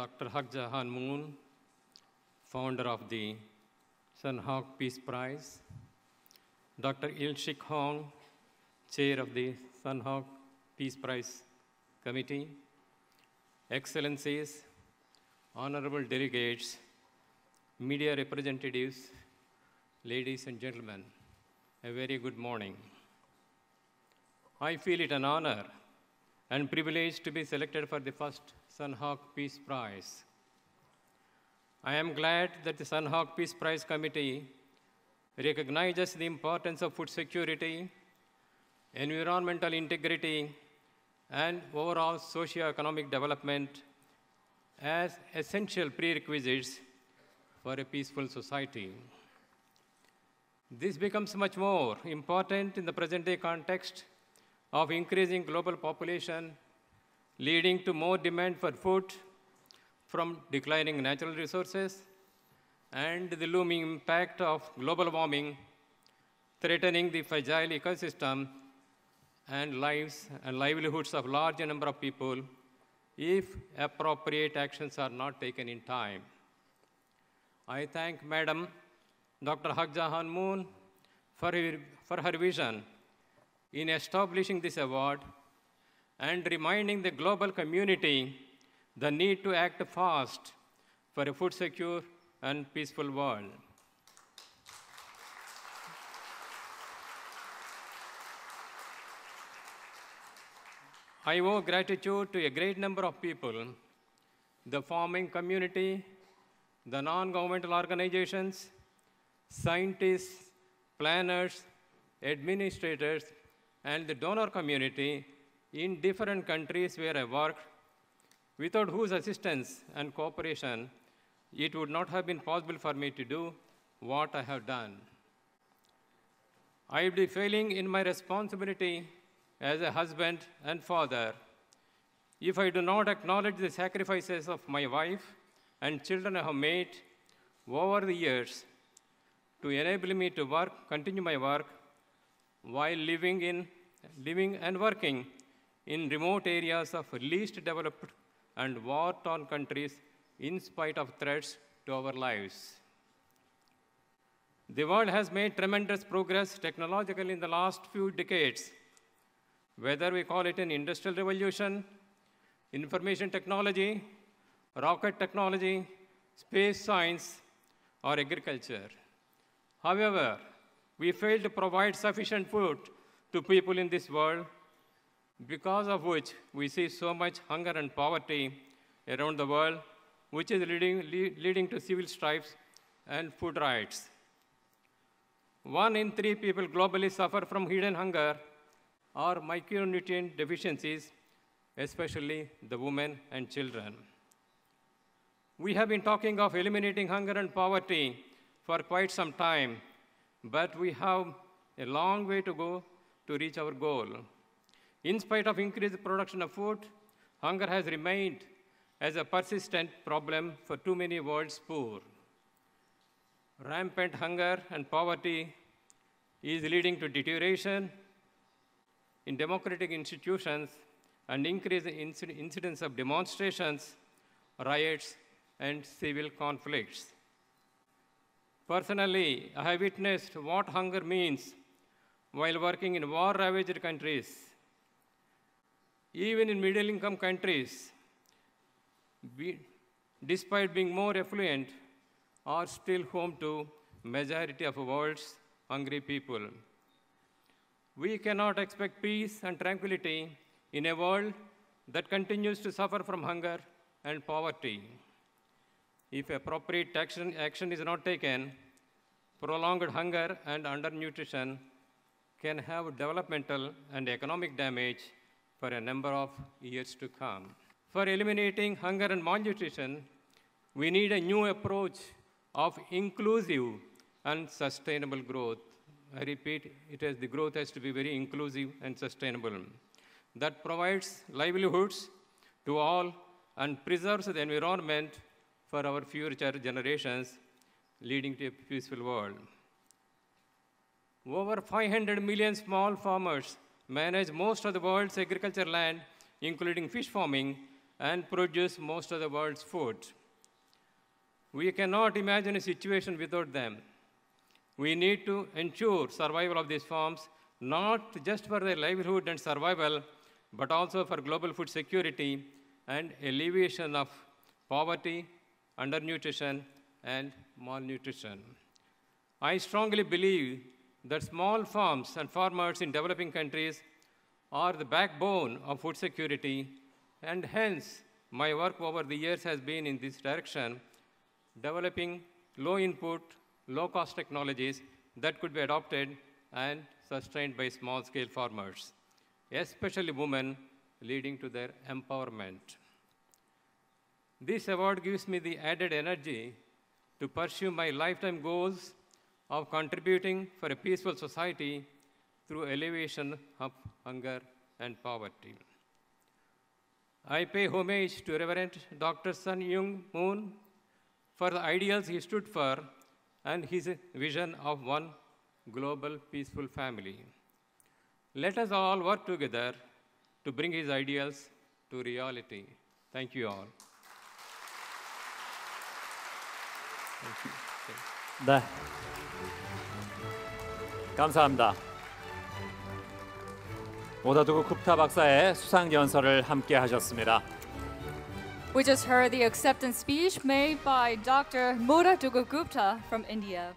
Dr. Haq Jahan Moon, founder of the Sun Hawk Peace Prize. Dr. Il-Shik Hong, chair of the Sun Hawk Peace Prize Committee. Excellencies, honorable delegates, media representatives, ladies and gentlemen, a very good morning. I feel it an honor and privilege to be selected for the first Sunhawk Peace Prize. I am glad that the Sunhawk Peace Prize Committee recognizes the importance of food security, environmental integrity, and overall socio-economic development as essential prerequisites for a peaceful society. This becomes much more important in the present-day context of increasing global population leading to more demand for food from declining natural resources and the looming impact of global warming threatening the fragile ecosystem and lives and livelihoods of large number of people if appropriate actions are not taken in time. I thank Madam Dr. Hakjahan Moon for her, for her vision in establishing this award and reminding the global community the need to act fast for a food secure and peaceful world. I owe gratitude to a great number of people, the farming community, the non-governmental organizations, scientists, planners, administrators, and the donor community in different countries where I worked, without whose assistance and cooperation, it would not have been possible for me to do what I have done. I will be failing in my responsibility as a husband and father if I do not acknowledge the sacrifices of my wife and children I have made over the years to enable me to work, continue my work while living in living and working in remote areas of least developed and war-torn countries in spite of threats to our lives. The world has made tremendous progress technologically in the last few decades. Whether we call it an industrial revolution, information technology, rocket technology, space science, or agriculture. However, we fail to provide sufficient food to people in this world because of which we see so much hunger and poverty around the world, which is leading, leading to civil strifes and food riots. One in three people globally suffer from hidden hunger or micronutrient deficiencies, especially the women and children. We have been talking of eliminating hunger and poverty for quite some time, but we have a long way to go to reach our goal. In spite of increased production of food, hunger has remained as a persistent problem for too many world's poor. Rampant hunger and poverty is leading to deterioration in democratic institutions and increased incidence of demonstrations, riots, and civil conflicts. Personally, I have witnessed what hunger means while working in war-ravaged countries. Even in middle-income countries, we, despite being more affluent, are still home to majority of the world's hungry people. We cannot expect peace and tranquility in a world that continues to suffer from hunger and poverty. If appropriate action, action is not taken, prolonged hunger and undernutrition can have developmental and economic damage for a number of years to come. For eliminating hunger and malnutrition, we need a new approach of inclusive and sustainable growth. I repeat, it is the growth has to be very inclusive and sustainable. That provides livelihoods to all and preserves the environment for our future generations, leading to a peaceful world. Over 500 million small farmers manage most of the world's agriculture land, including fish farming, and produce most of the world's food. We cannot imagine a situation without them. We need to ensure survival of these farms, not just for their livelihood and survival, but also for global food security and alleviation of poverty, undernutrition, and malnutrition. I strongly believe that small farms and farmers in developing countries are the backbone of food security, and hence my work over the years has been in this direction, developing low input, low cost technologies that could be adopted and sustained by small scale farmers, especially women, leading to their empowerment. This award gives me the added energy to pursue my lifetime goals of contributing for a peaceful society through elevation of hunger and poverty. I pay homage to Reverend Dr. Sun Yung Moon for the ideals he stood for and his vision of one global peaceful family. Let us all work together to bring his ideals to reality. Thank you all. Thank you. Thank you. 감사합니다. 오다두구 굽타 박사의 수상 연설을 함께 하셨습니다. We just heard the acceptance speech made by Dr. Moda Dugugupta from India.